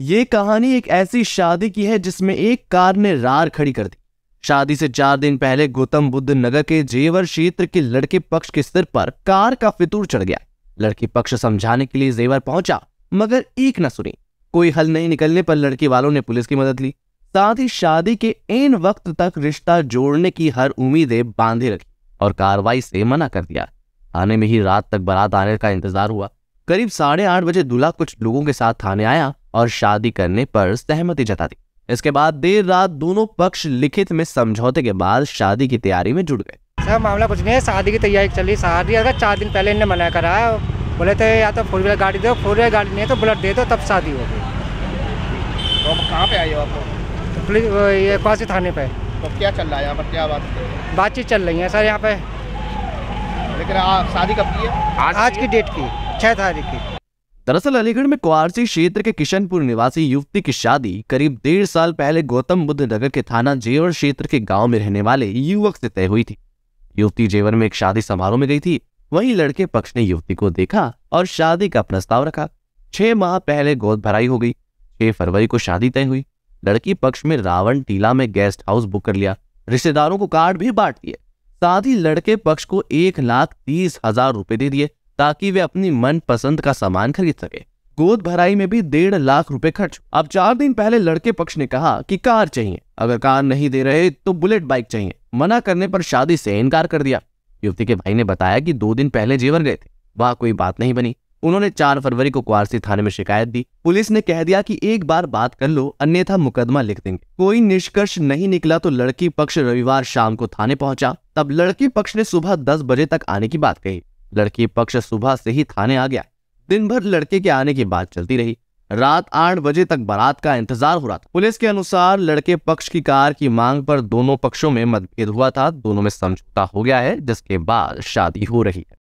ये कहानी एक ऐसी शादी की है जिसमें एक कार ने रार खड़ी कर दी शादी से चार दिन पहले गौतम बुद्ध नगर के जेवर क्षेत्र के लड़के पक्ष के सिर पर कार का फितूर चढ़ गया लड़की पक्ष समझाने के लिए जेवर पहुंचा मगर एक न सुनी कोई हल नहीं निकलने पर लड़की वालों ने पुलिस की मदद ली साथ ही शादी के एन वक्त तक रिश्ता जोड़ने की हर उम्मीदें बांधे रखी और कार्रवाई से मना कर दिया आने में ही रात तक बारात आने का इंतजार हुआ करीब साढ़े आठ बजे दूल्हा कुछ लोगों के साथ थाने आया और शादी करने पर सहमति जता दी इसके बाद देर रात दोनों पक्ष लिखित में समझौते के बाद शादी की तैयारी में जुट गए सर मामला कुछ नहीं है शादी की तैयारी चल रही शादी अगर चार दिन पहले इन्हें मना करा बोले थे या तो फोर व्हीलर गाड़ी दो फोर व्हीलर गाड़ी नहीं तो बुलेट दे दो तब शादी होगी तो कहाँ पे आई हो आप पुलिस ये पासी थाने पे तो क्या चल रहा है यहाँ पर क्या बात बातचीत चल रही है सर यहाँ पे लेकिन शादी कब की है आज की डेट की छह तारीख की दरअसल अलीगढ़ में कुआरसी क्षेत्र के किशनपुर निवासी युवती की शादी करीब डेढ़ साल पहले गौतम बुद्ध नगर के थाना जेवर क्षेत्र के गांव में रहने वाले युवक से तय हुई थी युवती जेवर में एक शादी समारोह में गई थी वहीं लड़के पक्ष ने युवती को देखा और शादी का प्रस्ताव रखा छह माह पहले गोद भराई हो गई छह फरवरी को शादी तय हुई लड़की पक्ष में रावण टीला में गेस्ट हाउस बुक कर लिया रिश्तेदारों को कार्ड भी बांट दिए साथ ही लड़के पक्ष को एक लाख तीस हजार रुपए दे दिए ताकि वे अपनी मन पसंद का सामान खरीद सके गोद भराई में भी डेढ़ लाख रुपए खर्च अब चार दिन पहले लड़के पक्ष ने कहा कि कार चाहिए अगर कार नहीं दे रहे तो बुलेट बाइक चाहिए मना करने पर शादी से इनकार कर दिया युवती के भाई ने बताया कि दो दिन पहले जेवर गए थे वहां कोई बात नहीं बनी उन्होंने चार फरवरी को कुआरसी थाने में शिकायत दी पुलिस ने कह दिया कि एक बार बात कर लो अन्यथा मुकदमा लिख देंगे कोई निष्कर्ष नहीं निकला तो लड़की पक्ष रविवार शाम को थाने पहुंचा तब लड़की पक्ष ने सुबह दस बजे तक आने की बात कही लड़की पक्ष सुबह से ही थाने आ गया दिन भर लड़के के आने की बात चलती रही रात आठ बजे तक बारात का इंतजार हो रहा था पुलिस के अनुसार लड़के पक्ष की कार की मांग पर दोनों पक्षों में मतभेद हुआ था दोनों में समझौता हो गया है जिसके बाद शादी हो रही है